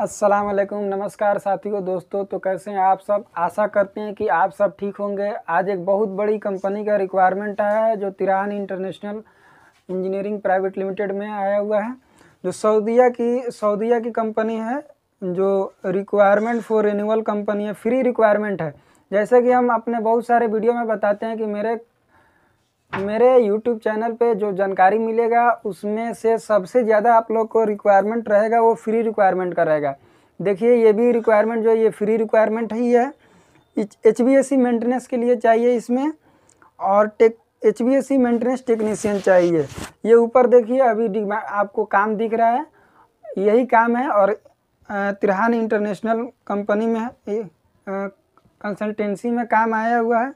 अस्सलाम वालेकुम नमस्कार साथियों दोस्तों तो कैसे हैं आप सब आशा करते हैं कि आप सब ठीक होंगे आज एक बहुत बड़ी कंपनी का रिक्वायरमेंट आया है जो तिरान इंटरनेशनल इंजीनियरिंग प्राइवेट लिमिटेड में आया हुआ है जो सऊदीया की सऊदीया की कंपनी है जो रिक्वायरमेंट फॉर रिन्यूअल कंपनी है फ्री रिक्वायरमेंट है जैसे कि हम अपने बहुत सारे वीडियो में बताते हैं कि मेरे मेरे YouTube चैनल पे जो जानकारी मिलेगा उसमें से सबसे ज़्यादा आप लोग को रिक्वायरमेंट रहेगा वो फ्री रिक्वायरमेंट का रहेगा देखिए ये भी रिक्वायरमेंट जो है ये फ्री रिक्वायरमेंट ही है H B S C maintenance के लिए चाहिए इसमें और tech H B S C maintenance technician चाहिए ये ऊपर देखिए अभी आपको काम दिख रहा है यही काम है और तिरहान इंटरनेशनल कंपनी में कंसल्टेंसी में काम आया हुआ है